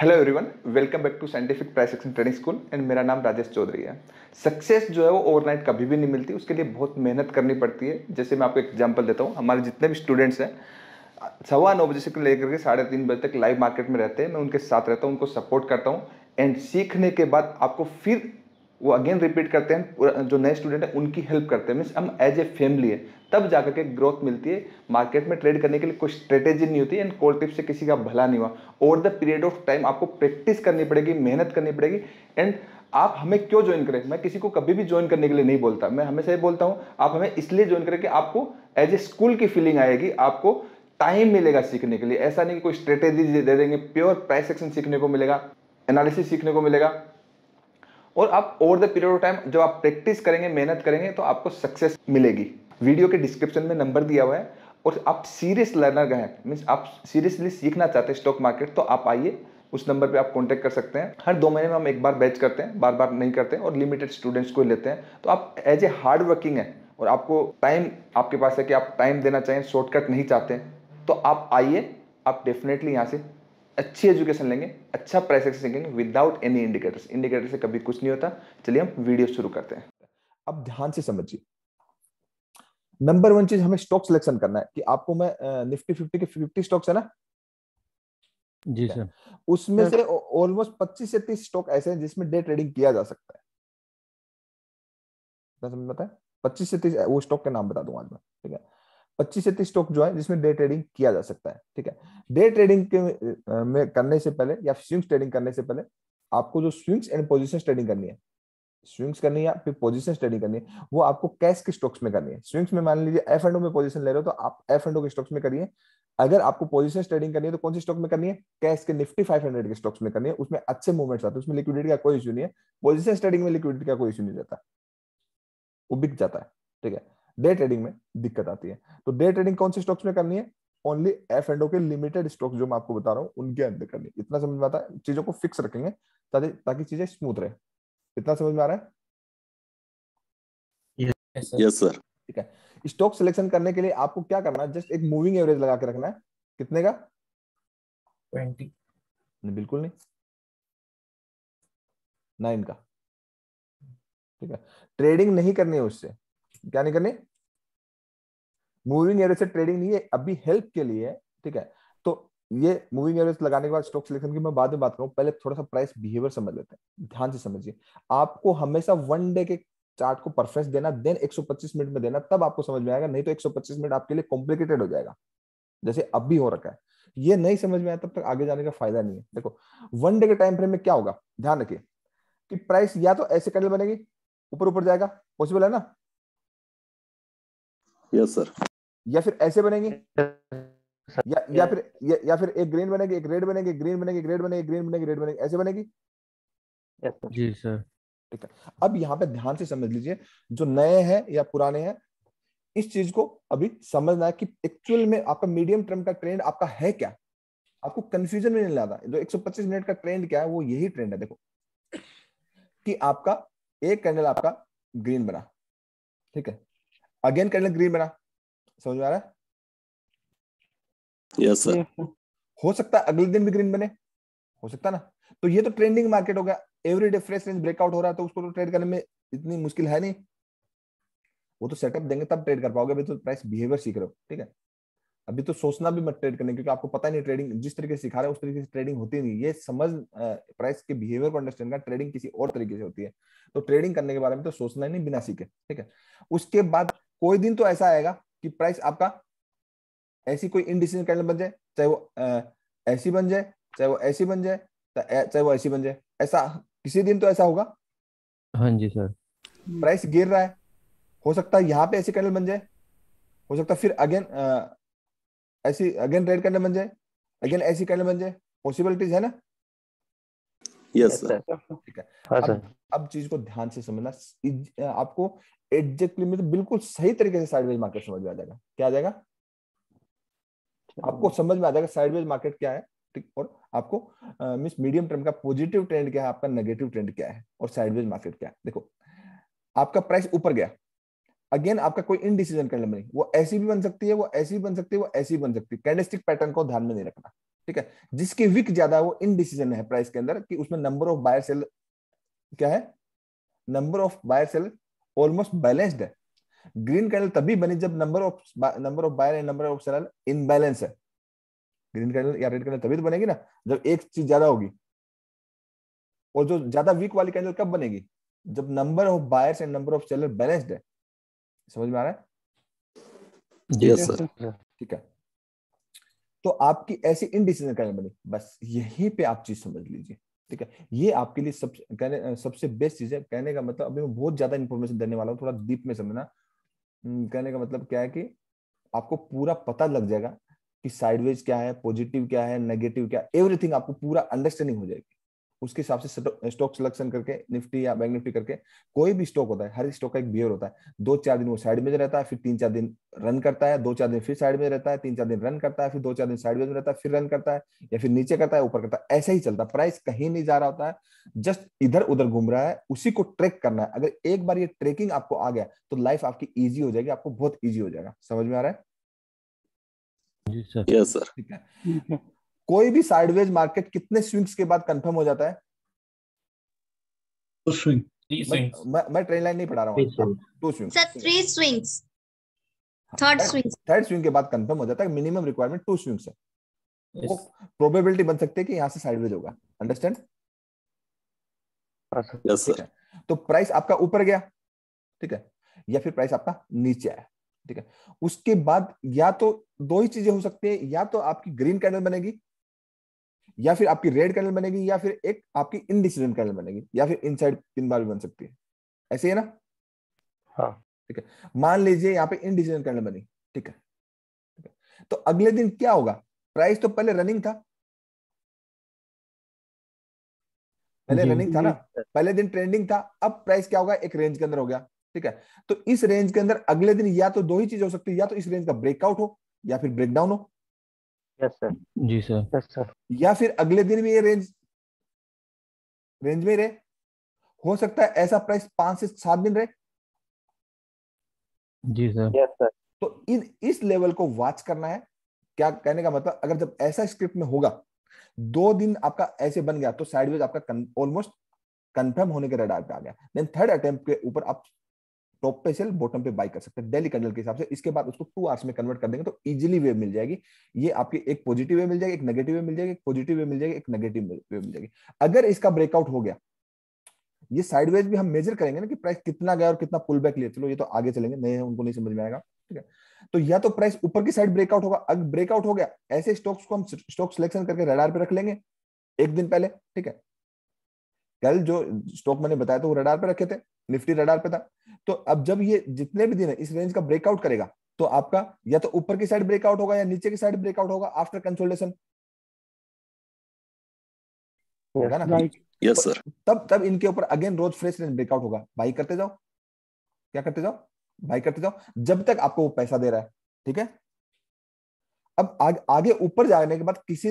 Hello everyone welcome back to scientific price action training school and मेरा नाम राजेश चौधरी है success जो है वो ओवरनाइट कभी भी नहीं मिलती उसके लिए बहुत मेहनत करनी पड़ती है जैसे मैं आपको एग्जांपल देता हूँ हमारे जितने भी स्टूडेंट्स हैं सवा नौ बजे से लेकर के साढ़े तीन बजे तक लाइव मार्केट में रहते हैं मैं उनके साथ रहता हूँ उनको सपोर्ट करता हूँ एंड सीखने के बाद आपको फिर वो अगेन रिपीट करते हैं जो नए स्टूडेंट हैं उनकी हेल्प करते हैं मीन्स हम एज ए फैमिली है तब जाकर के ग्रोथ मिलती है मार्केट में ट्रेड करने के लिए कोई स्ट्रेटेजी नहीं होती एंड कोल टिप्स से किसी का भला नहीं हुआ over the period of time आपको प्रैक्टिस करनी पड़ेगी मेहनत करनी पड़ेगी एंड आप हमें क्यों ज्वाइन करें मैं किसी को कभी भी ज्वाइन करने के लिए नहीं बोलता मैं हमेशा ये बोलता हूँ आप हमें इसलिए ज्वाइन करें कि आपको एज ए स्कूल की फीलिंग आएगी आपको टाइम मिलेगा सीखने के लिए ऐसा नहीं कि कोई स्ट्रेटेजी दे देंगे प्योर प्राइस एक्शन सीखने को मिलेगा एनालिसिस सीखने को मिलेगा और आप over the period of time जब आप प्रैक्टिस करेंगे मेहनत करेंगे तो आपको सक्सेस मिलेगी वीडियो के डिस्क्रिप्शन में नंबर दिया हुआ है और आप सीरियस लर्नर हैं मीन्स आप सीरियसली सीखना चाहते हैं स्टॉक मार्केट तो आप आइए उस नंबर पे आप कांटेक्ट कर सकते हैं हर दो महीने में हम एक बार बैच करते हैं बार बार नहीं करते हैं और लिमिटेड स्टूडेंट्स को लेते हैं तो आप एज ए हार्ड वर्किंग है और आपको टाइम आपके पास है कि आप टाइम देना चाहें शॉर्टकट नहीं चाहते तो आप आइए आप डेफिनेटली यहाँ से अच्छी एजुकेशन लेंगे अच्छा प्राइस एक्शन लेंगे विदाउट एनी इंडिकेटर्स इंडिकेटर से कभी कुछ नहीं होता चलिए हम वीडियो शुरू करते हैं अब ध्यान से समझिए नंबर वन चीज हमें स्टॉक सिलेक्शन करना है कि आपको मैं निफ्टी फिफ्टी के फिफ्टी स्टॉक्स है ना जी सर उसमें से ऑलमोस्ट पच्चीस से तीस स्टॉक ऐसे हैं जिसमें डे ट्रेडिंग किया जा सकता है समझ में पच्चीस से तीस वो स्टॉक के नाम बता दूंगा आज मैं ठीक है पच्चीस से तीस स्टॉक जो है जिसमें डे ट्रेडिंग किया जा सकता है ठीक है डे ट्रेडिंग के में करने से पहले या स्विंग्स ट्रेडिंग करने से पहले आपको जो स्विंग्स एंड पोजिशन ट्रेडिंग करनी है स्विंग्स करनी है फिर पोजिशन स्टडी करनी है वो आपको कैश के स्टॉक्स में करनी है स्विंग्स में मान लीजिए एफ एंडो में पोजिशन ले रहे हो तो आप एफ एंड के स्टॉक्स में करिए अगर आपको पोजिशन ट्रेडिंग करनी है तो कौन से स्टॉक में करनी है कैश के निफ्टी 500 के स्टॉक्स में करनी है उसमें अच्छे मूवमेंट्स आते हैं उसमें लिक्विडिटी का कोई इशू नहीं है पोजिशन स्टडिंग में लिक्विडिटी का कोई इशू नहीं रहता वो बिक जाता है ठीक है डे ट्रेडिंग में दिक्कत आती है तो डे ट्रेडिंग कौन से स्टॉक्स में करनी है ओनली एफ एंड ओ के लिमिटेड स्टॉक जो मैं आपको बता रहा हूँ उनके अंदर करनी है इतना समझ में आता है चीजों को फिक्स रखेंगे ताकि ताकि चीजें स्मूथ रहे इतना समझ में आ रहा है यस सर ठीक है स्टॉक सिलेक्शन करने के लिए आपको क्या करना है जस्ट एक मूविंग एवरेज लगा के रखना है कितने का ट्वेंटी बिल्कुल नहीं नाइन का ठीक है ट्रेडिंग नहीं करनी है उससे क्या नहीं करनी मूविंग एवरेज से ट्रेडिंग नहीं है अभी हेल्प के लिए ठीक है तो ये मूविंग एवरेज लगाने के बाद स्टॉक सिलेक्शन की मैं बाद में बात करूं पहले थोड़ा सा प्राइस बिहेवियर समझ लेते हैं ध्यान से समझिए आपको हमेशा वन डे के चार्ट को परफेंस देना देन 125 मिनट में देना तब आपको समझ में आएगा नहीं तो 125 मिनट आपके लिए कॉम्प्लिकेटेड हो जाएगा जैसे अब भी हो रखा है ये नहीं समझ में आया तब तक आगे जाने का फायदा नहीं है देखो वन डे के टाइम फ्रेम में क्या होगा ध्यान रखिए कि प्राइस या तो ऐसे कैंडल बनेगी ऊपर ऊपर जाएगा पॉसिबल है ना यस सर या फिर ऐसे बनेंगे या या फिर या, या फिर एक ग्रीन बनेगी एक रेड बनेगी ग्रीन बनेगी रेड बनेगी ग्रीन बनेगी रेड बनेगी ऐसे बनेगी जी सर ठीक है अब यहाँ पे ध्यान से समझ लीजिए जो नए हैं या पुराने हैं इस चीज को अभी समझना है कि एक्चुअल में आपका मीडियम टर्म का ट्रेंड आपका है क्या आपको कंफ्यूजन में नहीं लाता जो 125 मिनट का ट्रेंड क्या है वो यही ट्रेंड है देखो कि आपका एक कैंडल आपका ग्रीन बना ठीक है अगेन कैंडल ग्रीन बना समझ में आ रहा है यस सर हो सकता है अगले दिन भी ग्रीन बने हो सकता ना तो ये तो ट्रेंडिंग मार्केट हो गया every day fresh range breakout हो रहा है तो उसको तो ट्रेड करने में इतनी मुश्किल है नहीं वो तो सेटअप देंगे तब ट्रेड कर पाओगे अभी तो प्राइस बिहेवियर सीख रहे हो ठीक है अभी तो सोचना भी मत ट्रेड करने क्योंकि आपको पता नहीं ट्रेडिंग जिस तरीके से सिखा रहे हैं उस तरीके से ट्रेडिंग होती नहीं ये समझ प्राइस के बिहेवियर को अंडरस्टैंड कर ट्रेडिंग किसी और तरीके से होती है तो ट्रेडिंग करने के बारे में तो सोचना ही नहीं बिना सीखे ठीक है उसके बाद कोई दिन तो ऐसा आएगा कि प्राइस आपका ऐसी कोई इनडिसीजन कैंडल बन जाए चाहे वो ऐसी बन जाए चाहे वो ऐसी बन जाए चाहे वो ऐसी बन जाए ऐसा किसी दिन तो ऐसा होगा हाँ जी सर प्राइस हम्म। गिर रहा है हो सकता है यहाँ पे ऐसी कैंडल बन जाए हो सकता है फिर अगेन ऐसी अगेन रेड कैंडल बन जाए अगेन ऐसी कैंडल बन जाए पॉसिबिलिटीज है ना यस सर हाँ, अब चीज को ध्यान से समझना आपको एग्जैक्टली मतलब तो बिल्कुल सही तरीके से साइडवेज मार्केट समझ में आ जाएगा क्या आ जाएगा आपको समझ में आ जाएगा साइडवेज मार्केट क्या है ठीक और आपको मिस मीडियम टर्म का पॉजिटिव ट्रेंड क्या है आपका नेगेटिव ट्रेंड क्या है और साइडवेज मार्केट क्या है देखो आपका प्राइस ऊपर गया अगेन आपका कोई इनडिसीजन कैंडल बनी वो ऐसी भी बन सकती है वो ऐसी भी बन सकती है वो ऐसी बन सकती है कैंडलस्टिक पैटर्न को ध्यान में नहीं रखना ठीक है जिसकी विक ज्यादा वो इनडिसीजन है प्राइस के अंदर कि उसमें नंबर ऑफ बायर सेल क्या है number of buyer sell almost balanced है ग्रीन कैंडल तभी बनी जब number of number of buyer and number of seller imbalance है ग्रीन कैंडल या रेड कैंडल तभी तो बनेगी ना जब एक चीज ज्यादा होगी और जो ज्यादा वीक वाली कैंडल कब बनेगी जब number of buyers and number of seller balanced है समझ में आ रहा है यस सर ठीक है तो आपकी ऐसी इनडिसीजन कारण बने बस यहीं पे आप चीज समझ लीजिए ठीक है ये आपके लिए सब कहने सबसे बेस्ट चीज है कहने का मतलब अभी मैं बहुत ज्यादा इन्फॉर्मेशन देने वाला हूँ थोड़ा डीप में समझना कहने का मतलब क्या है कि आपको पूरा पता लग जाएगा कि साइडवेज क्या है पॉजिटिव क्या है नेगेटिव क्या एवरीथिंग आपको पूरा अंडरस्टैंडिंग हो जाएगी उसके हिसाब से स्टॉक सिलेक्शन करके निफ्टी या बैंक निफ्टी करके कोई भी स्टॉक होता है हर स्टॉक का एक बिहेवियर होता है दो चार दिन वो साइड में रहता है फिर तीन चार दिन रन करता है दो चार दिन फिर साइड में रहता है तीन चार दिन रन करता है फिर दो चार दिन साइड में रहता है फिर रन करता है या फिर नीचे करता है ऊपर करता है ऐसा ही चलता है प्राइस कहीं नहीं जा रहा होता है जस्ट इधर उधर घूम रहा है उसी को ट्रेक करना है अगर एक बार ये ट्रेकिंग आपको आ गया तो लाइफ आपकी ईजी हो जाएगी आपको बहुत ईजी हो जाएगा समझ में आ रहा है जी सर यस सर ठीक है कोई भी साइडवेज मार्केट कितने स्विंग्स के बाद कंफर्म हो जाता है स्विंग मैं, मैं ट्रेन लाइन नहीं पढ़ा रहा हूँ two swing sir three swings third swing third swing के बाद कंफर्म हो जाता है मिनिमम रिक्वायरमेंट टू स्विंग्स है वो प्रोबेबिलिटी बन सकती है कि यहाँ से साइडवेज होगा अंडरस्टैंड yes, तो प्राइस आपका ऊपर गया ठीक है या फिर प्राइस आपका नीचे आया ठीक है उसके बाद या तो दो ही चीजें हो सकती है या तो आपकी ग्रीन कैंडल बनेगी या फिर आपकी रेड कर्नल बनेगी या फिर एक आपकी इनडिसीजन कर्नल बनेगी या फिर इनसाइड पिन बार भी बन सकती है ऐसे है ना हाँ ठीक है मान लीजिए यहाँ पे इनडिसिजन कर्नल बनी ठीक है ठीक है तो अगले दिन क्या होगा प्राइस तो पहले रनिंग था पहले रनिंग था ना पहले दिन ट्रेंडिंग था अब प्राइस क्या होगा एक रेंज के अंदर हो गया ठीक है तो इस रेंज के अंदर अगले दिन या तो दो ही चीज हो सकती है या तो इस रेंज का ब्रेकआउट हो या फिर ब्रेकडाउन हो जी सर यस सर या फिर अगले दिन भी ये रेंज रेंज में रहे हो सकता है ऐसा प्राइस पांच से सात दिन रहे जी सर यस सर तो इन इस लेवल को वाच करना है क्या कहने का मतलब अगर जब ऐसा स्क्रिप्ट में होगा दो दिन आपका ऐसे बन गया तो साइडवेज आपका ऑलमोस्ट कंफर्म होने के रडार पे आ गया देन थर्ड अटेम्प्ट के ऊपर आप टॉप पे सेल बॉटम पे बाई कर सकते हैं डेली कैंडल के हिसाब से इसके बाद उसको टू आवर्स में कन्वर्ट कर देंगे तो इजिली वे मिल जाएगी ये आपके एक पॉजिटिव वे मिल जाएगी एक नेगेटिव वे मिल जाएगी एक पॉजिटिव वे मिल जाएगी एक नेगेटिव वे मिल जाएगी अगर इसका ब्रेकआउट हो गया ये साइडवेज भी हम मेजर करेंगे ना कि प्राइस कितना गया और कितना पुल बैक लिया चलो ये तो आगे चलेंगे नहीं उनको नहीं समझ में आएगा ठीक है तो या तो प्राइस ऊपर की साइड ब्रेकआउट होगा अगर ब्रेकआउट हो गया ऐसे स्टॉक्स को हम स्टॉक सिलेक्शन करके रेडार पे रख लेंगे एक दिन पहले ठीक है कल जो स्टॉक मैंने बताया था वो रडार पे रखे थे निफ्टी रडार पे था तो अब जब ये जितने भी दिन है इस रेंज का ब्रेकआउट करेगा तो आपका या तो ऊपर की साइड ब्रेकआउट होगा या नीचे की साइड ब्रेकआउट होगा आफ्टर कंसोल्टेशन होगा ना यस सर तो तब तब इनके ऊपर अगेन रोज फ्रेश रेंज ब्रेकआउट होगा बाई करते जाओ क्या करते जाओ बाई करते जाओ जब तक आपको वो पैसा दे रहा है ठीक है अब आ, आगे ऊपर जाने के बाद किसी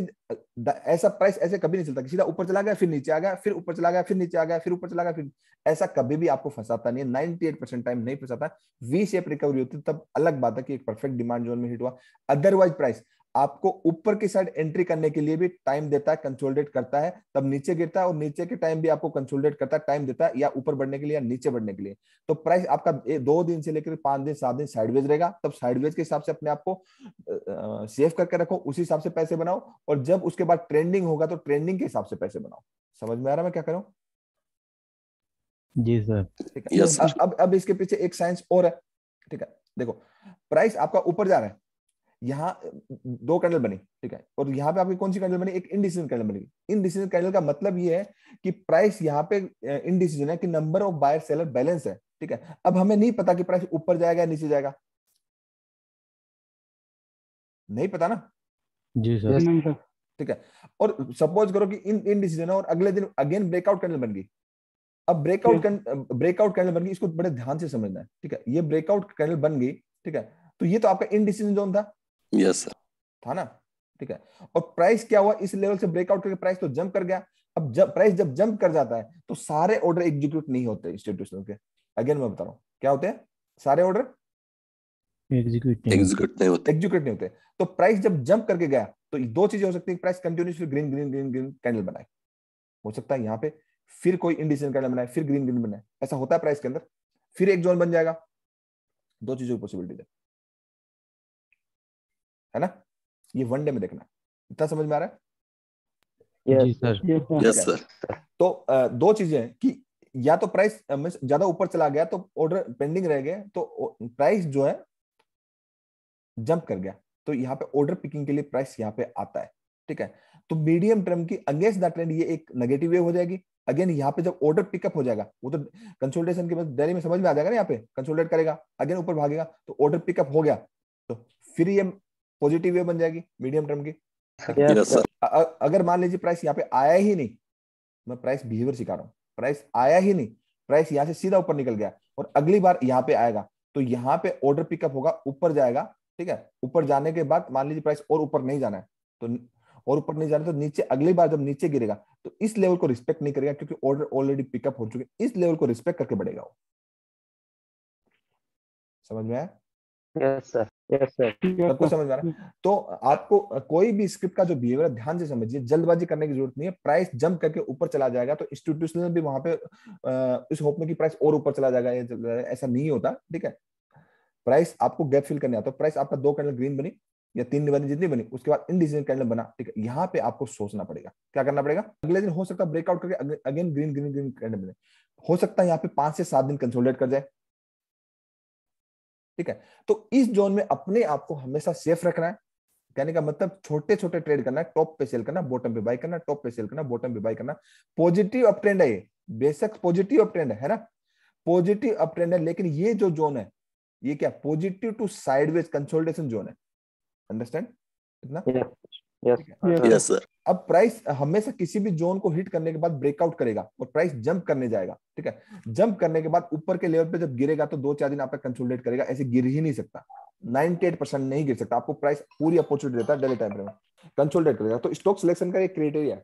ऐसा प्राइस ऐसे कभी नहीं चलता किसी ऊपर चला गया फिर नीचे आ गया फिर ऊपर चला गया फिर नीचे आ गया फिर ऊपर चला गया फिर ऐसा कभी भी आपको फंसाता नहीं है नाइनटी एट परसेंट टाइम नहीं फंसाता वी शेप रिकवरी होती तब अलग बात है कि एक परफेक्ट डिमांड जोन में हिट हुआ अदरवाइज प्राइस आपको ऊपर की साइड एंट्री करने के लिए भी टाइम देता है कंसोलिडेट करता है तब नीचे गिरता है और नीचे के टाइम भी आपको कंसोलिडेट करता है टाइम देता है या ऊपर बढ़ने के लिए या नीचे बढ़ने के लिए तो प्राइस आपका दो दिन से लेकर पांच दिन सात दिन साइडवेज रहेगा तब साइडवेज के हिसाब से अपने आपको सेव करके रखो उसी हिसाब से पैसे बनाओ और जब उसके बाद ट्रेंडिंग होगा तो ट्रेंडिंग के हिसाब से पैसे बनाओ समझ में आ रहा मैं क्या करूँ जी सर है अब अब इसके पीछे एक साइंस और है ठीक है देखो प्राइस आपका ऊपर जा रहा है यहाँ दो कैंडल बनी ठीक है और यहाँ पे आपकी कौन सी कैंडल बनी एक इनडिसीजन कैंडल बनी इनडिसीजन कैंडल का मतलब ये है कि प्राइस यहाँ पे इनडिसीजन है कि number of buyer seller balance है ठीक है अब हमें नहीं पता कि प्राइस ऊपर जाएगा या नीचे जाएगा नहीं पता ना जी सर ठीक है और सपोज करो कि इन इन डिसीजन है और अगले दिन अगेन ब्रेकआउट कैंडल बन गई अब ब्रेकआउट ब्रेकआउट कैंडल बन गई इसको बड़े ध्यान से समझना है ठीक है ये ब्रेकआउट कैंडल बन गई ठीक है तो ये तो आपका इन डिसीजन जोन था यस सर था ना ठीक है और प्राइस क्या हुआ इस लेवल से ब्रेकआउट करके प्राइस तो जंप कर गया अब जब प्राइस जब जंप कर जाता है तो सारे ऑर्डर एग्जीक्यूट नहीं होते इंस्टीट्यूशनल के अगेन मैं बता रहा हूँ क्या होते हैं सारे ऑर्डर एग्जीक्यूट नहीं होते तो प्राइस जब जंप करके गया तो दो चीजें हो सकती है price continuously green green green green candle बनाए हो सकता है यहाँ पे फिर कोई इंडिसन कैंडल बनाए फिर ग्रीन ग्रीन बनाए ऐसा होता है प्राइस के अंदर फिर एक जोन बन जाएगा दो चीजों की पॉसिबिलिटी है है ना ये वनडे में देखना इतना समझ में आ रहा है yes, sir. Yes, sir. तो दो चीजें कि या तो प्राइस ज्यादा ऊपर चला गया तो ऑर्डर पेंडिंग रह गए तो प्राइस जो है जंप कर गया तो यहाँ पे ऑर्डर पिकिंग के लिए प्राइस यहाँ पे आता है ठीक है तो मीडियम टर्म की अगेंस्ट द ट्रेंड ये एक नेगेटिव वेव हो जाएगी अगेन यहाँ पे जब ऑर्डर पिकअप हो जाएगा वो तो कंसोल्टेशन के बाद डेली में समझ में आ जाएगा ना यहाँ पे कंसोल्टेट करेगा अगेन ऊपर भागेगा तो ऑर्डर पिकअप हो गया तो फिर ये पॉजिटिव वे बन जाएगी मीडियम टर्म की अगर मान लीजिए प्राइस यहाँ पे आया ही नहीं मैं प्राइस बिहेवियर सिखा रहा हूँ प्राइस आया ही नहीं प्राइस यहाँ से सीधा ऊपर निकल गया और अगली बार यहाँ पे आएगा तो यहाँ पे ऑर्डर पिकअप होगा ऊपर जाएगा ठीक है ऊपर जाने के बाद मान लीजिए प्राइस और ऊपर नहीं जाना है तो और ऊपर नहीं जाना तो नीचे अगली बार जब नीचे गिरेगा तो इस लेवल को रिस्पेक्ट नहीं करेगा क्योंकि ऑर्डर ऑलरेडी पिकअप हो चुके इस लेवल को रिस्पेक्ट करके बढ़ेगा वो समझ में आया यस सर yes, सबको समझ में तो आपको कोई भी स्क्रिप्ट का जो बिहेवियर ध्यान से समझिए जल्दबाजी करने की जरूरत नहीं है प्राइस जंप करके ऊपर चला जाएगा तो इंस्टीट्यूशनल भी वहां पे इस होप में कि प्राइस और ऊपर चला जाएगा ऐसा नहीं होता ठीक है प्राइस आपको गैप फिल करने आता है प्राइस तो आपका दो कैंडल ग्रीन बनी या तीन बनी जितनी बनी उसके बाद इनडिसीजन कैंडल बना ठीक है यहाँ पे आपको सोचना पड़ेगा क्या करना पड़ेगा अगले दिन हो सकता है ब्रेकआउट करके again green green green candle बने हो सकता है यहाँ पे पांच से सात दिन कंसोलिडेट कर जाए ठीक है तो इस जोन में अपने आप को हमेशा सेफ रखना है कहने का मतलब छोटे छोटे ट्रेड करना है टॉप पे सेल करना बॉटम पे बाई करना टॉप पे सेल करना बॉटम पे बाई करना पॉजिटिव अप ट्रेंड है ये पॉजिटिव अप ट्रेंड है, ना पॉजिटिव अप ट्रेंड है लेकिन ये जो जोन है ये क्या positive to sideways consolidation zone है अंडरस्टैंड इतना यस सर अब प्राइस हमेशा किसी भी जोन को हिट करने के बाद ब्रेकआउट करेगा और प्राइस जंप करने जाएगा ठीक है जंप करने के बाद ऊपर के लेवल पे जब गिरेगा तो दो चार दिन आपका कंसोलिडेट करेगा ऐसे गिर ही नहीं सकता 98 परसेंट नहीं गिर सकता आपको प्राइस पूरी अपॉर्चुनिटी देता है डेली टाइम में कंसोलिडेट करेगा तो स्टॉक सिलेक्शन का एक क्राइटेरिया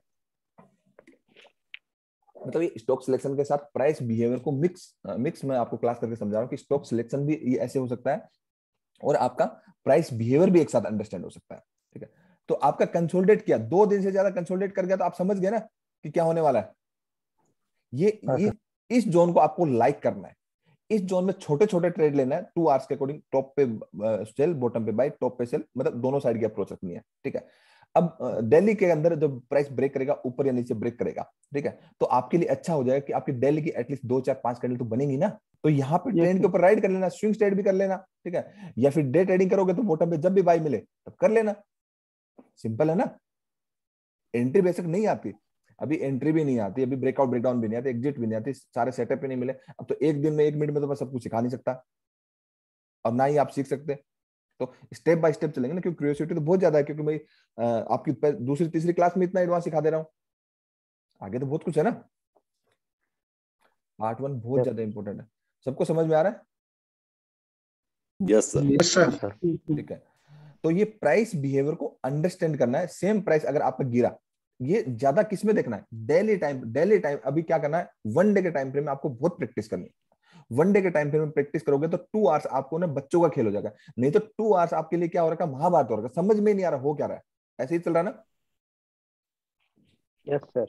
मतलब ये स्टॉक सिलेक्शन के साथ प्राइस बिहेवियर को मिक्स मिक्स में आपको क्लास करके समझा रहा हूँ कि स्टॉक सिलेक्शन भी ऐसे हो सकता है और आपका प्राइस बिहेवियर भी एक साथ अंडरस्टैंड हो सकता है ठीक है तो आपका कंसोलिडेट किया दो दिन से ज्यादा कंसोलिडेट कर गया तो आप समझ गए ना कि क्या होने वाला है ये, हाँ, ये हाँ। इस जोन को आपको लाइक करना है इस जोन में छोटे छोटे ट्रेड लेना है टू आवर्स के अकॉर्डिंग टॉप पे सेल बॉटम पे बाय टॉप पे सेल मतलब दोनों साइड की अप्रोच रखनी है ठीक है अब दिल्ली के अंदर जब प्राइस ब्रेक करेगा ऊपर या नीचे ब्रेक करेगा ठीक है तो आपके लिए अच्छा हो जाएगा कि आपकी दिल्ली की एटलीस्ट दो चार पांच कैंडल तो बनेगी ना तो यहाँ पे ट्रेंड के तो- ऊपर राइड कर लेना स्विंग ट्रेड भी कर लेना ठीक है या फिर डे ट्रेडिंग करोगे तो बॉटम पे जब भी बाई मिले तब कर लेना सिंपल है ना एंट्री बेसिक नहीं आती अभी एंट्री भी नहीं आती अभी ब्रेकआउट ब्रेकडाउन भी नहीं आती एग्जिट भी नहीं आती सारे सेटअप भी नहीं मिले अब तो एक दिन में एक मिनट में तो मैं सब कुछ सिखा नहीं सकता और ना ही आप सीख सकते तो स्टेप बाय स्टेप चलेंगे ना क्योंकि क्यूरियोसिटी तो बहुत ज्यादा है क्योंकि मैं आपकी दूसरी तीसरी क्लास में इतना एडवांस सिखा दे रहा हूँ आगे तो बहुत कुछ है ना पार्ट वन बहुत ज्यादा इंपॉर्टेंट है सबको समझ में आ रहा है यस सर ठीक है तो ये प्राइस बिहेवियर को अंडरस्टैंड करना है सेम प्राइस अगर आपका गिरा ये ज्यादा किस में देखना है डेली टाइम डेली टाइम अभी क्या करना है वन डे के टाइम फ्रेम में आपको बहुत प्रैक्टिस करनी है वन डे के टाइम फ्रेम में प्रैक्टिस करोगे तो टू आवर्स आपको ना बच्चों का खेल हो जाएगा नहीं तो टू आवर्स आपके लिए क्या हो रहा है महाभारत हो रहा समझ में नहीं आ रहा हो क्या रहा है ऐसे ही चल रहा ना यस सर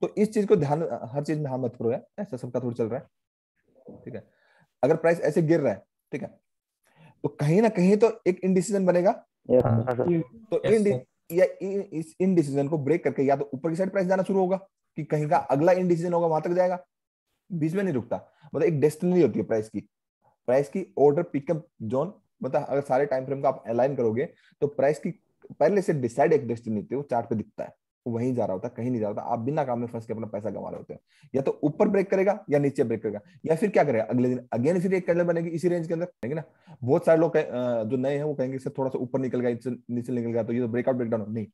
तो इस चीज को ध्यान हर चीज में हाँ मत करो यार ऐसा सबका थोड़ा चल रहा है ठीक है अगर प्राइस ऐसे गिर रहा है ठीक है तो कहीं ना कहीं तो एक इनडिसीजन बनेगा हाँ। हाँ, तो इन या इस इनडिसीजन को ब्रेक करके या तो ऊपर की साइड प्राइस जाना शुरू होगा कि कहीं का अगला इनडिसीजन होगा वहां तक जाएगा बीच में नहीं रुकता मतलब एक डेस्टिनी होती है प्राइस की प्राइस की ऑर्डर पिकअप जोन मतलब अगर सारे टाइम फ्रेम का आप अलाइन करोगे तो प्राइस की पहले से डिसाइड एक डेस्टिनी होती है वो चार्ट पे दिखता है वहीं जा रहा होता कहीं नहीं जा रहा था आप बिना काम में फंस के अपना पैसा गंवा रहे होते हैं या तो ऊपर ब्रेक करेगा या नीचे ब्रेक करेगा या फिर क्या करेगा अगले दिन अगेन इसी एक कैंडल बनेगी इसी रेंज के अंदर है ना बहुत सारे लोग जो नए हैं वो कहेंगे इससे थोड़ा सा ऊपर निकल गया इससे नीचे निकल गया तो ये तो ब्रेकआउट ब्रेकडाउन नहीं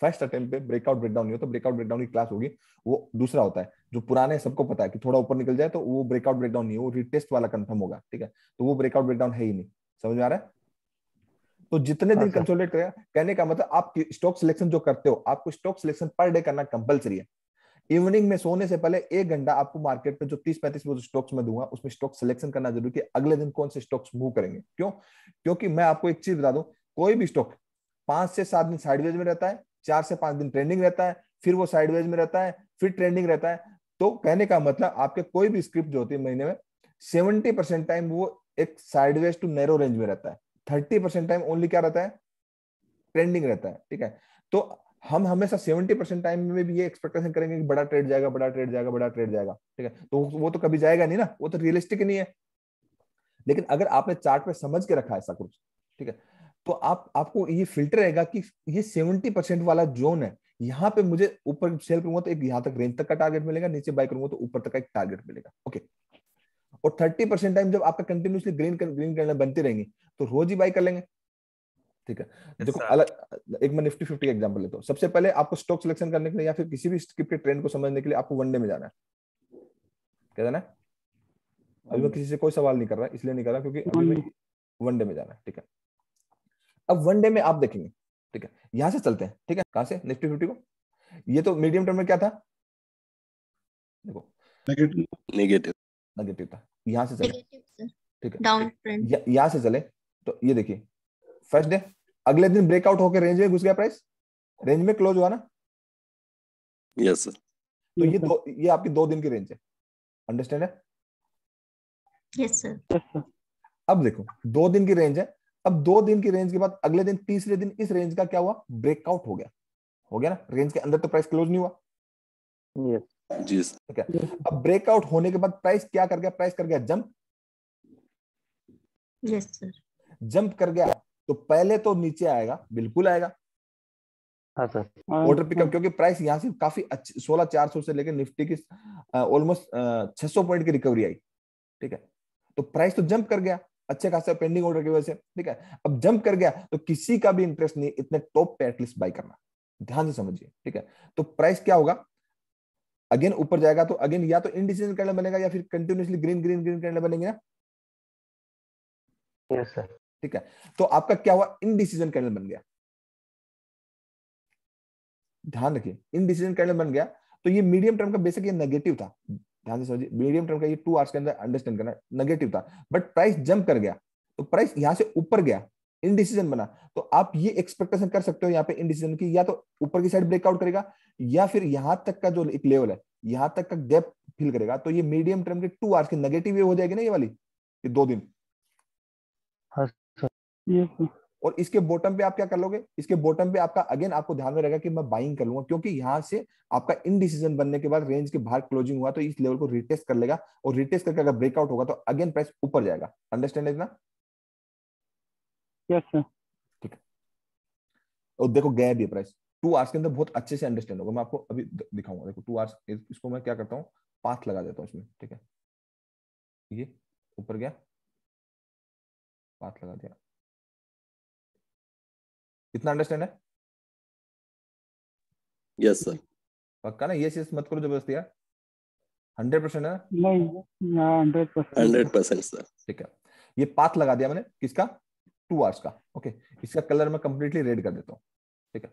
फर्स्ट अटेम्प पे ब्रेकआउट ब्रेकडाउन नहीं होता ब्रेकआउट ब्रेकडाउन की क्लास होगी वो दूसरा होता है जो पुराने सबको पता है कि थोड़ा ऊपर निकल जाए तो वो ब्रेकआउट ब्रेकडाउन नहीं है वो रिटेस्ट वाला कंफर्म होगा ठीक है तो वो ब्रेकआउट ब्रेकडाउन है ही नहीं समझ में आ रहा है तो जितने दिन कंसोलिडेट अच्छा। करेगा कहने का मतलब आप स्टॉक सिलेक्शन जो करते हो आपको स्टॉक सिलेक्शन पर डे करना कंपलसरी है इवनिंग में सोने से पहले एक घंटा आपको मार्केट में जो तीस पैंतीस स्टॉक्स में दूंगा उसमें स्टॉक सिलेक्शन करना जरूरी है अगले दिन कौन से स्टॉक्स मूव करेंगे क्यों क्योंकि मैं आपको एक चीज बता दूं कोई भी स्टॉक पांच से सात दिन साइडवेज में रहता है चार से पांच दिन ट्रेंडिंग रहता है फिर वो साइडवेज में रहता है फिर ट्रेंडिंग रहता है तो कहने का मतलब आपके कोई भी स्क्रिप्ट जो होती है महीने में सेवेंटी टाइम वो एक साइडवेज टू नैरो रेंज में रहता है थर्टी परसेंट टाइम ओनली क्या रहता है ट्रेंडिंग रहता है ठीक है तो हम हमेशा सेवेंटी परसेंट टाइम में भी ये एक्सपेक्टेशन करेंगे कि बड़ा ट्रेड जाएगा बड़ा ट्रेड जाएगा बड़ा ट्रेड जाएगा ठीक है तो वो तो कभी जाएगा नहीं ना वो तो रियलिस्टिक नहीं है लेकिन अगर आपने चार्ट पे समझ के रखा है ऐसा कुछ ठीक है तो आप आपको ये फिल्टर रहेगा कि ये सेवेंटी परसेंट वाला जोन है यहाँ पे मुझे ऊपर सेल करूंगा तो एक यहाँ तक रेंज तक का टारगेट मिलेगा नीचे बाय करूंगा तो ऊपर तक का एक टारगेट मिलेगा ओके और थर्टी परसेंट टाइम जब आपका कंटिन्यूसली ग्रीन कर, ग्रीन कैंडल बनती रहेंगी तो रोज ही बाई कर लेंगे ठीक है देखो अलग एक मैं निफ्टी फिफ्टी का एग्जाम्पल लेता हूँ सबसे पहले आपको स्टॉक सिलेक्शन करने के लिए या फिर किसी भी स्क्रिप्ट के ट्रेंड को समझने के लिए आपको वनडे में जाना है क्या जाना है अभी मैं hmm. किसी से कोई सवाल नहीं कर रहा इसलिए नहीं कर रहा क्योंकि अभी वनडे hmm. में जाना है ठीक है अब वनडे में आप देखेंगे ठीक है यहां से चलते हैं ठीक है कहां से निफ्टी फिफ्टी को ये तो मीडियम टर्म में क्या था देखो नेगेटिव नेगेटिव था यहाँ से चले ठीक है यहाँ से चले तो ये देखिए फर्स्ट डे अगले दिन ब्रेकआउट होकर रेंज में घुस गया प्राइस रेंज में क्लोज हुआ ना यस yes, तो ये दो ये आपकी दो दिन की रेंज है अंडरस्टैंड है यस सर अब देखो दो दिन की रेंज है अब दो दिन की रेंज के बाद अगले दिन तीसरे दिन इस रेंज का क्या हुआ ब्रेकआउट हो गया हो गया ना रेंज के अंदर तो प्राइस क्लोज नहीं हुआ yes. ठीक है अब ब्रेकआउट होने के बाद प्राइस क्या कर गया प्राइस कर गया जंप यस सर जंप कर गया तो पहले तो नीचे आएगा बिल्कुल आएगा हाँ सर पिकअप हाँ, हाँ। क्योंकि प्राइस यहाँ से काफी सोलह चार सौ से लेकर निफ्टी की ऑलमोस्ट छह सौ पॉइंट की रिकवरी आई ठीक है तो प्राइस तो जंप कर गया अच्छे खासे पेंडिंग ऑर्डर की वजह से ठीक है अब जंप कर गया तो किसी का भी इंटरेस्ट नहीं इतने टॉप पे एटलीस्ट बाई करना ध्यान से समझिए ठीक है तो प्राइस क्या होगा अगेन ऊपर जाएगा तो अगेन या तो इनडिसीजन कैंडल बनेगा या फिर continuously green green green candle बनेंगे ना yes, sir. ठीक है तो आपका क्या हुआ इनडिसीजन कैंडल बन गया ध्यान रखिए इनडिसीजन कैंडल बन गया तो ये मीडियम टर्म का बेसिक ये नेगेटिव था ध्यान से समझिए मीडियम टर्म का ये टू आवर्स के अंदर अंडरस्टैंड करना नेगेटिव था बट प्राइस जंप कर गया तो प्राइस यहां से ऊपर गया इनडिसीजन बना तो आप ये एक्सपेक्टेशन कर सकते हो यहाँ पे इनडिसीजन की या तो ऊपर की साइड ब्रेकआउट करेगा या फिर यहां तक का जो एक लेवल है यहां तक का गैप फिल करेगा तो ये मीडियम टर्म के टू आवर्स की नेगेटिव वेव हो जाएगी ना ये वाली ये दो दिन हाँ, और इसके बॉटम पे आप क्या कर लोगे इसके बॉटम पे आपका अगेन आपको ध्यान में रहेगा कि मैं बाइंग कर लूंगा क्योंकि यहां से आपका इनडिसीजन बनने के बाद रेंज के बाहर क्लोजिंग हुआ तो इस लेवल को रिटेस्ट कर लेगा और रिटेस्ट करके अगर ब्रेकआउट होगा तो अगेन प्राइस ऊपर जाएगा अंडरस्टैंड है इतना यस ठीक और देखो गैप ये प्राइस टू आवर्स के अंदर बहुत अच्छे से अंडरस्टैंड होगा मैं आपको अभी दिखाऊंगा देखो टू आवर्स इसको मैं क्या करता हूँ पाथ लगा देता हूँ इसमें ठीक है ये ऊपर गया पाथ लगा दिया अंडरस्टैंड है यस सर पक्का ना ये चीज मत करो जबरदस्ती यार हंड्रेड परसेंट है नहीं हंड्रेड परसेंट सर ठीक है ये पाथ लगा दिया मैंने किसका टू आवर्स का ओके इसका कलर मैं कंप्लीटली रेड कर देता हूँ ठीक है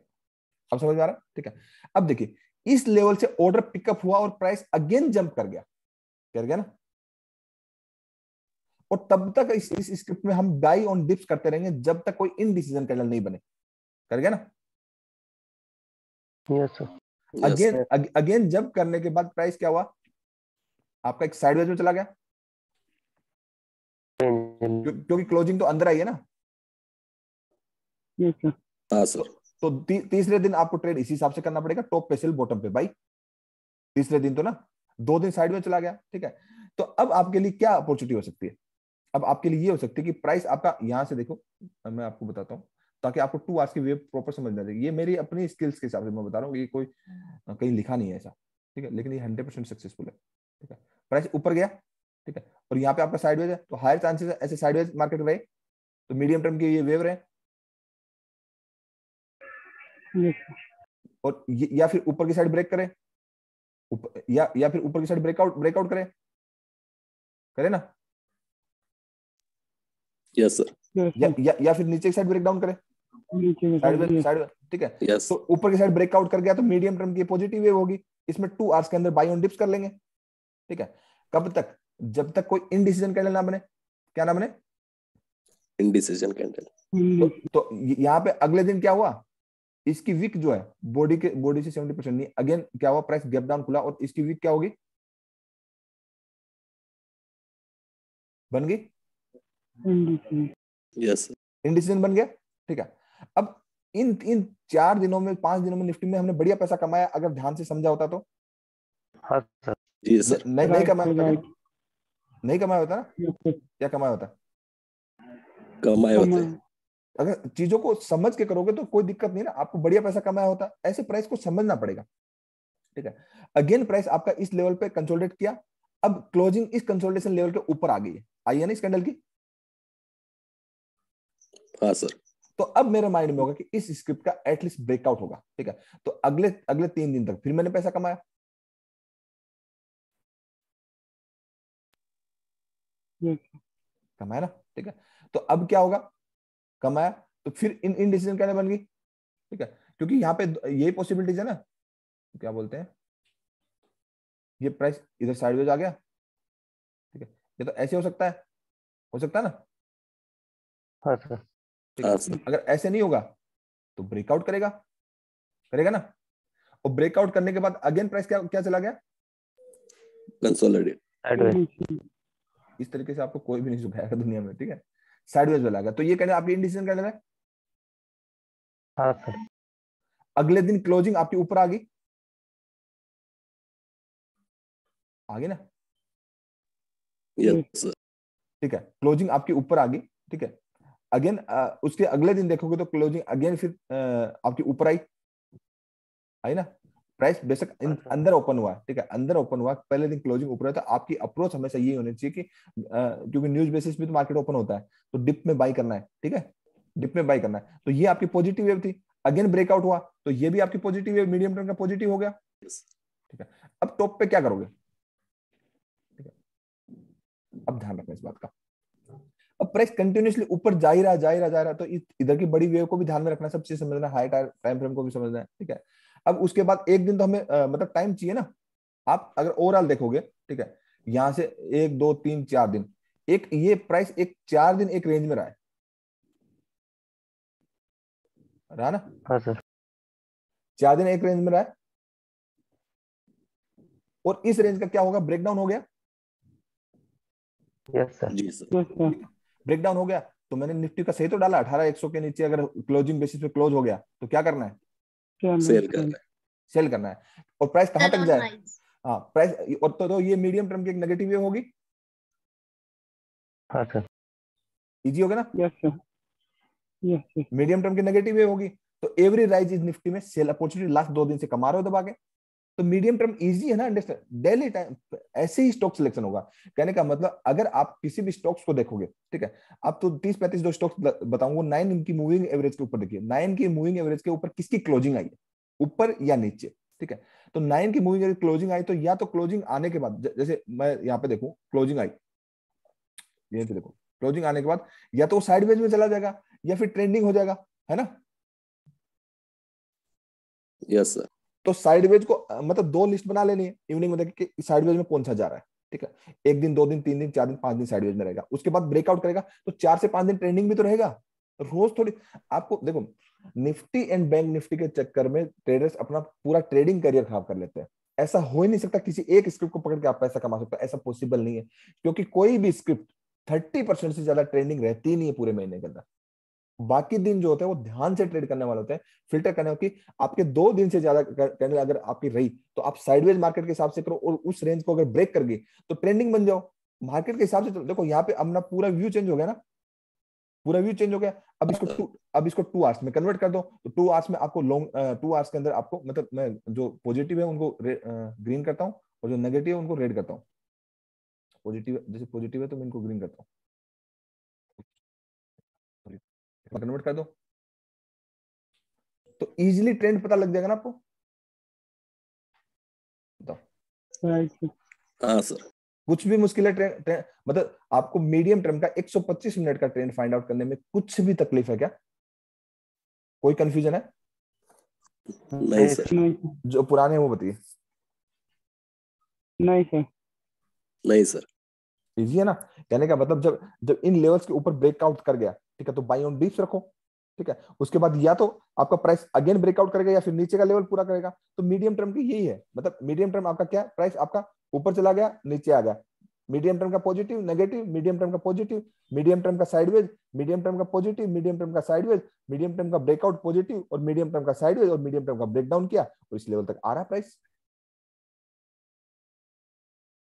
अब समझ में आ रहा है ठीक है अब देखिए इस लेवल से ऑर्डर पिकअप हुआ और प्राइस अगेन जंप कर गया कर गया ना और तब तक इस, इस स्क्रिप्ट में हम डाई ऑन डिप्स करते रहेंगे जब तक कोई इन डिसीजन कैंडल नहीं बने कर गया ना यस अगेन अगेन जंप करने के बाद प्राइस क्या हुआ आपका एक साइडवेज में चला गया क्योंकि क्लोजिंग तो अंदर आई है ना तो तीसरे दिन आपको ट्रेड इसी हिसाब से करना पड़ेगा टॉप पे सेल बॉटम पे बाई तीसरे दिन तो ना दो दिन साइड में चला गया ठीक है तो अब आपके लिए क्या अपॉर्चुनिटी हो सकती है अब आपके लिए ये हो सकती है कि प्राइस आपका यहाँ से देखो मैं आपको बताता हूँ ताकि आपको टू आवर्स की वेब प्रॉपर समझ में ये मेरी अपनी स्किल्स के हिसाब से मैं बता रहा हूँ ये कोई कहीं लिखा नहीं है ऐसा ठीक है लेकिन ये हंड्रेड परसेंट सक्सेसफुल है ठीक है प्राइस ऊपर गया ठीक है और यहाँ पे आपका साइडवेज है तो हायर चांसेस ऐसे साइडवेज मार्केट रहे तो मीडियम टर्म की ये वेव रहे और या फिर ऊपर की साइड ब्रेक करें या या फिर ऊपर की साइड ब्रेकआउट ब्रेकआउट करें करें ना यस सर या, या या फिर नीचे की साइड ब्रेक डाउन करें साइड साइड ठीक है yes. तो ऊपर की साइड ब्रेकआउट कर गया तो मीडियम टर्म की पॉजिटिव वेव होगी इसमें टू आवर्स के अंदर बाई ऑन डिप्स कर लेंगे ठीक है कब तक जब तक कोई इनडिसीजन कैंडल ना बने क्या ना बने इनडिसीजन कैंडल तो, तो, तो यहाँ पे अगले दिन क्या हुआ इसकी वीक जो है बॉडी के बॉडी से सेवेंटी परसेंट नहीं अगेन क्या हुआ प्राइस गैप डाउन खुला और इसकी वीक क्या होगी बन गई यस इंडिसीजन बन गया ठीक है अब इन इन चार दिनों में पांच दिनों में निफ्टी में हमने बढ़िया पैसा कमाया अगर ध्यान से समझा होता तो हाँ नहीं नहीं कमाया होता नहीं कमाया होता ना क्या कमाया होता कमाया होता अगर चीजों को समझ के करोगे तो कोई दिक्कत नहीं ना आपको बढ़िया पैसा कमाया होता ऐसे प्राइस को समझना पड़ेगा ठीक है अगेन प्राइस आपका इस लेवल पे कंसोलिडेट किया अब क्लोजिंग इस कंसोलिडेशन लेवल के ऊपर आ गई है आई है ना इस कैंडल की हाँ सर तो अब मेरे माइंड में होगा कि इस स्क्रिप्ट का एटलीस्ट ब्रेकआउट होगा ठीक है तो अगले अगले तीन दिन तक फिर मैंने पैसा कमाया हम्म। कमाया ना ठीक है तो अब क्या होगा कम आया तो फिर इन इन डिसीजन क्या बन गई ठीक है क्योंकि यहाँ पे यही पॉसिबिलिटीज है ना तो क्या बोलते हैं ये प्राइस इधर साइड आ गया ठीक है ये तो ऐसे हो सकता है हो सकता है ना हाँ, ठीक है हाँ, अगर ऐसे नहीं होगा तो ब्रेकआउट करेगा करेगा ना और ब्रेकआउट करने के बाद अगेन प्राइस क्या क्या चला गया कंसोलिडेट इस तरीके से आपको कोई भी नहीं सुखाया दुनिया में ठीक है साइडवेज वाला गया तो ये कहना आपकी इंडिसीजन कहना है हाँ सर अगले दिन क्लोजिंग आपके ऊपर आ गई आ गई ना yes, ठीक है क्लोजिंग आपके ऊपर आ गई ठीक है अगेन उसके अगले दिन देखोगे तो क्लोजिंग अगेन फिर आपके ऊपर आई आई ना प्राइस बेशक अच्छा। अंदर ओपन हुआ ठीक है अंदर ओपन हुआ पहले दिन क्लोजिंग ऊपर था आपकी अप्रोच हमेशा ये होनी चाहिए कि क्योंकि न्यूज बेसिस पे तो मार्केट ओपन होता है तो डिप में बाई करना है ठीक है डिप में बाई करना है तो ये आपकी पॉजिटिव वेव थी अगेन ब्रेकआउट हुआ तो ये भी आपकी पॉजिटिव वेव मीडियम टर्म का पॉजिटिव हो गया ठीक है अब टॉप पे क्या करोगे ठीक है अब ध्यान रखना इस बात का अब प्राइस कंटिन्यूसली ऊपर जा ही रहा जा ही रहा जा रहा तो इधर की बड़ी वेव को भी ध्यान में रखना सब चीज समझना हाई टाइम फ्रेम को भी समझना है ठीक है अब उसके बाद एक दिन तो हमें आ, मतलब टाइम चाहिए ना आप अगर ओवरऑल देखोगे ठीक है यहां से एक दो तीन चार दिन एक ये प्राइस एक चार दिन एक रेंज में रहा है रहा ना हाँ सर चार दिन एक रेंज में रहा है और इस रेंज का क्या होगा ब्रेकडाउन हो गया यस सर सर ब्रेकडाउन हो गया तो मैंने निफ्टी का सही तो डाला अठारह एक सौ के नीचे अगर क्लोजिंग बेसिस पे क्लोज हो गया तो क्या करना है सेल करना है सेल करना है और प्राइस कहाँ तक जाए हाँ प्राइस और तो, तो ये मीडियम टर्म की एक नेगेटिव वेव होगी इजी हाँ, होगा ना यस यस मीडियम टर्म की नेगेटिव वेव होगी तो एवरी राइज इज निफ्टी में सेल अपॉर्चुनिटी लास्ट दो दिन से कमा रहे हो दबा के तो मीडियम टर्म इजी है ना अंडरस्टैंड डेली टाइम ऐसे ही स्टॉक सिलेक्शन होगा कहने का मतलब अगर आप किसी भी स्टॉक्स को देखोगे ठीक है आप तो तीस पैंतीस दो स्टॉक्स बताऊंगा नाइन इनकी मूविंग एवरेज के ऊपर देखिए नाइन की मूविंग एवरेज के ऊपर किसकी क्लोजिंग आई है ऊपर या नीचे ठीक है तो नाइन की मूविंग एवरेज क्लोजिंग आई तो या तो क्लोजिंग आने के बाद जैसे मैं यहाँ पे देखू क्लोजिंग आई पे देखो क्लोजिंग आने के बाद या तो साइड वेज में चला जाएगा या फिर ट्रेंडिंग हो जाएगा है ना यस yes, सर तो साइडवेज को मतलब दो लिस्ट बना लेनी है इवनिंग में देखिए कि साइडवेज में कौन सा जा रहा है ठीक है एक दिन दो दिन तीन दिन चार दिन पांच दिन साइडवेज में रहेगा उसके बाद ब्रेकआउट करेगा तो चार से पांच दिन ट्रेंडिंग भी तो रहेगा रोज थोड़ी आपको देखो निफ्टी एंड बैंक निफ्टी के चक्कर में ट्रेडर्स अपना पूरा ट्रेडिंग करियर खराब कर लेते हैं ऐसा हो ही नहीं सकता किसी एक स्क्रिप्ट को पकड़ के आप पैसा कमा सकते ऐसा पॉसिबल नहीं है क्योंकि कोई भी स्क्रिप्ट थर्टी परसेंट से ज्यादा ट्रेंडिंग रहती नहीं है पूरे महीने के अंदर बाकी दिन जो होते हैं वो ध्यान से ट्रेड करने वाले होते हैं फिल्टर करने की आपके दो दिन से ज्यादा कैंडल अगर आपकी रही तो आप साइडवेज मार्केट के हिसाब से करो और उस रेंज को अगर ब्रेक कर गई तो ट्रेंडिंग बन जाओ मार्केट के हिसाब से तो देखो यहाँ पे अपना पूरा व्यू चेंज हो गया ना पूरा व्यू चेंज हो गया अब इसको टू हाँ। अब इसको टू आवर्स में कन्वर्ट कर दो तो टू आवर्स में आपको लॉन्ग टू आवर्स के अंदर आपको मतलब मैं जो पॉजिटिव है उनको ग्रीन करता हूँ और जो नेगेटिव है उनको रेड करता हूँ पॉजिटिव जैसे पॉजिटिव है तो मैं इनको ग्रीन करता हूँ कन्वर्ट कर दो तो इजीली ट्रेंड पता लग जाएगा ना आपको हाँ सर कुछ भी मुश्किल है ट्रेंड ट्रें, मतलब आपको मीडियम टर्म का 125 मिनट का ट्रेंड फाइंड आउट करने में कुछ भी तकलीफ है क्या कोई कंफ्यूजन है नहीं सर जो पुराने हैं वो बताइए नहीं सर नहीं सर इजी है ना कहने का मतलब जब जब इन लेवल्स के ऊपर ब्रेकआउट कर गया ठीक है तो बाई ऑन डीप्स रखो ठीक है उसके बाद या तो आपका प्राइस अगेन ब्रेकआउट करेगा या फिर नीचे का लेवल पूरा करेगा तो मीडियम टर्म की यही है मतलब मीडियम टर्म आपका क्या प्राइस आपका ऊपर चला गया नीचे आ गया मीडियम टर्म का पॉजिटिव नेगेटिव मीडियम टर्म का पॉजिटिव मीडियम टर्म का साइडवेज मीडियम टर्म का पॉजिटिव मीडियम टर्म का साइडवेज मीडियम टर्म का ब्रेकआउट पॉजिटिव और मीडियम टर्म का साइडवेज और मीडियम टर्म का ब्रेकडाउन किया और इस लेवल तक आ रहा प्राइस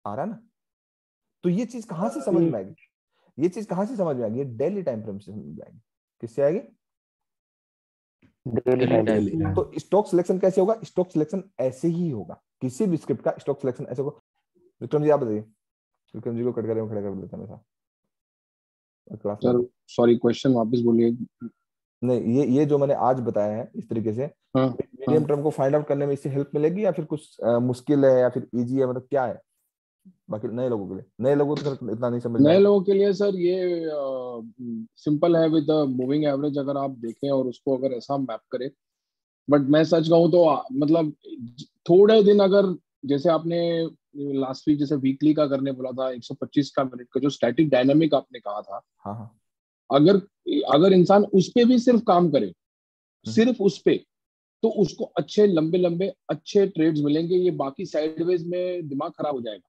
आ रहा ना तो ये चीज कहां से समझ में आएगी ये चीज कहां से समझ में आएगी डेली टाइम फ्रेम से समझ में आएगी किससे आएगी तो स्टॉक सिलेक्शन कैसे होगा स्टॉक सिलेक्शन ऐसे ही होगा किसी भी स्क्रिप्ट का स्टॉक सिलेक्शन ऐसे होगा विक्रम जी आप बताइए विक्रम जी को कट कर खड़े कर देता हमेशा सर सॉरी क्वेश्चन वापस बोलिए नहीं ये ये जो मैंने आज बताया है इस तरीके से मीडियम हाँ, टर्म हाँ। को फाइंड आउट करने में इससे हेल्प मिलेगी या फिर कुछ आ, मुश्किल है या फिर इजी है मतलब क्या है बाकी नए लोगों के लिए नए लोगों को तो इतना नहीं समझ नए लोगों के लिए सर ये सिंपल है विद मूविंग एवरेज अगर आप देखें और उसको अगर ऐसा मैप करें बट मैं सच कहूँ तो मतलब थोड़े दिन अगर जैसे आपने लास्ट वीक जैसे वीकली का करने बोला था 125 का मिनट का जो स्टैटिक डायनामिक आपने कहा था हाँ, हाँ। अगर अगर इंसान उस पर भी सिर्फ काम करे हम्म। सिर्फ उस पर तो उसको अच्छे लंबे लंबे अच्छे ट्रेड्स मिलेंगे ये बाकी साइडवेज में दिमाग खराब हो जाएगा